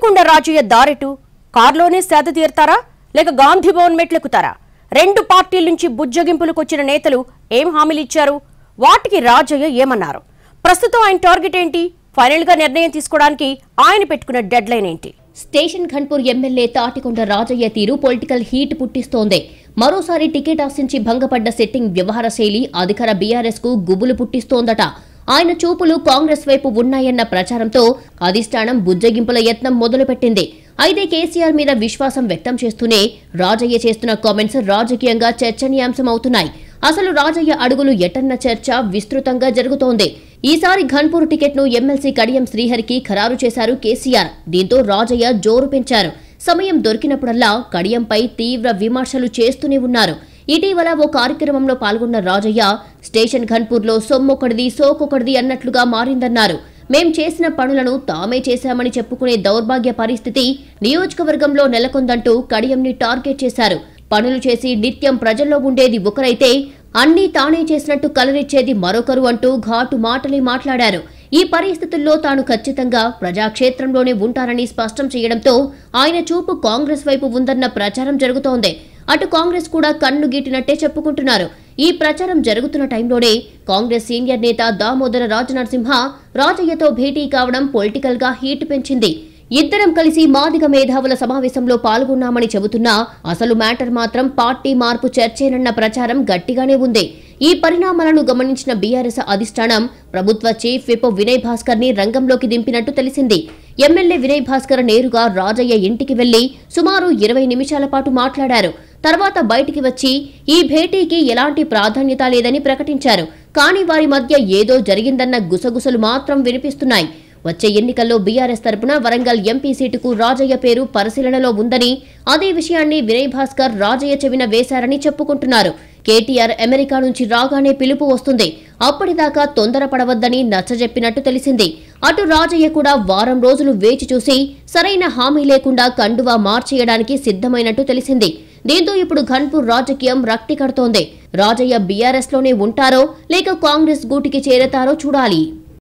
రేణికొండ రాజయ్య దారిటు కార్లోనే సేద తీరుతారా లేక గాంధీ భవన్ మెట్లెక్కుతారా రెండు పార్టీల నుంచి బుజ్జగింపులకు వచ్చిన నేతలు ఏం హామీలు ఇచ్చారు వాటికి రాజయ్య ఏమన్నారు ప్రస్తుతం ఆయన టార్గెట్ ఏంటి ఫైనల్ గా నిర్ణయం తీసుకోవడానికి ఆయన పెట్టుకున్న డెడ్ లైన్ ఏంటి స్టేషన్ ఘన్పూర్ ఎమ్మెల్యే తాటికొండ రాజయ్య తీరు పొలిటికల్ హీట్ పుట్టిస్తోంది మరోసారి టికెట్ ఆశించి భంగపడ్డ సెట్టింగ్ వ్యవహార శైలి అధికార బీఆర్ఎస్ కు గుబులు పుట్టిస్తోందట ఆయన చూపులు కాంగ్రెస్ వైపు ఉన్నాయన్న ప్రచారంతో అధిష్టానం బుజ్జగింపుల యత్నం మొదలుపెట్టింది అయితే కేసీఆర్ మీద విశ్వాసం వ్యక్తం చేస్తూనే రాజయ్య చేస్తున్న కామెంట్స్ రాజకీయంగా చర్చనీయాంశం అవుతున్నాయి అసలు రాజయ్య అడుగులు ఎటన్న చర్చ విస్తృతంగా జరుగుతోంది ఈసారి ఘన్పూర్ టికెట్ను ఎమ్మెల్సీ కడియం శ్రీహరికి ఖరారు చేశారు కేసీఆర్ దీంతో రాజయ్య జోరు పెంచారు సమయం దొరికినప్పుడల్లా కడియంపై తీవ్ర విమర్శలు చేస్తూనే ఉన్నారు ఇటీవల ఓ కార్యక్రమంలో పాల్గొన్న రాజయ్య స్టేషన్ ఘన్పూర్లో సొమ్మొకటిది సోకొకటిది అన్నట్లుగా మారిందన్నారు మేం చేసిన పనులను తామే చేశామని చెప్పుకునే దౌర్భాగ్య పరిస్థితి నియోజకవర్గంలో నెలకొందంటూ కడియంని టార్గెట్ చేశారు పనులు చేసి నిత్యం ప్రజల్లో ఉండేది ఒకరైతే అన్నీ తానే చేసినట్టు కలరిచ్చేది మరొకరు అంటూ ఘాటు మాటలే మాట్లాడారు ఈ పరిస్థితుల్లో తాను ఖచ్చితంగా ప్రజాక్షేత్రంలోనే ఉంటానని స్పష్టం చేయడంతో ఆయన చూపు కాంగ్రెస్ వైపు ఉందన్న ప్రచారం జరుగుతోంది అటు కాంగ్రెస్ కూడా కన్ను గీటినట్టే చెప్పుకుంటున్నారు ఈ ప్రచారం జరుగుతున్న టైంలోనే కాంగ్రెస్ సీనియర్ నేత దామోదర రాజనరసింహ రాజయ్యతో భేటీ కావడం పొలిటికల్ గా హీట్ పెంచింది ఇద్దరం కలిసి మాదిగ మేధావుల సమావేశంలో పాల్గొన్నామని చెబుతున్నా అసలు మ్యాటర్ మాత్రం పార్టీ మార్పు చర్చేనన్న ప్రచారం గట్టిగానే ఉంది ఈ పరిణామాలను గమనించిన బీఆర్ఎస్ అధిష్టానం ప్రభుత్వ చీఫ్ విప్ వినయ్ భాస్కర్ ని రంగంలోకి దింపినట్టు తెలిసింది ఎమ్మెల్యే వినయ్ భాస్కర్ నేరుగా రాజయ్య ఇంటికి వెళ్లి సుమారు ఇరవై నిమిషాల పాటు మాట్లాడారు తర్వాత బయటికి వచ్చి ఈ భేటీకి ఎలాంటి ప్రాధాన్యత లేదని ప్రకటించారు కానీ వారి మధ్య ఏదో జరిగిందన్న గుసగుసలు మాత్రం వినిపిస్తున్నాయి వచ్చే ఎన్నికల్లో బీఆర్ఎస్ తరపున వరంగల్ ఎంపీ సీటుకు రాజయ్య పేరు పరిశీలనలో ఉందని అదే విషయాన్ని వినయ్ భాస్కర్ రాజయ్య చెవిన వేశారని చెప్పుకుంటున్నారు కేటీఆర్ అమెరికా నుంచి రాగానే పిలుపు వస్తుంది అప్పటిదాకా తొందరపడవద్దని నచ్చజెప్పినట్టు తెలిసింది అటు రాజయ్య కూడా వారం రోజులు వేచి చూసి సరైన హామీ లేకుండా కండువా మార్చేయడానికి సిద్ధమైనట్టు తెలిసింది దీంతో ఇప్పుడు ఘన్పూర్ రాజకీయం రక్తి కడుతోంది రాజయ్య బీఆర్ఎస్ లోనే ఉంటారో లేక కాంగ్రెస్ గూటికి చేరతారో చూడాలి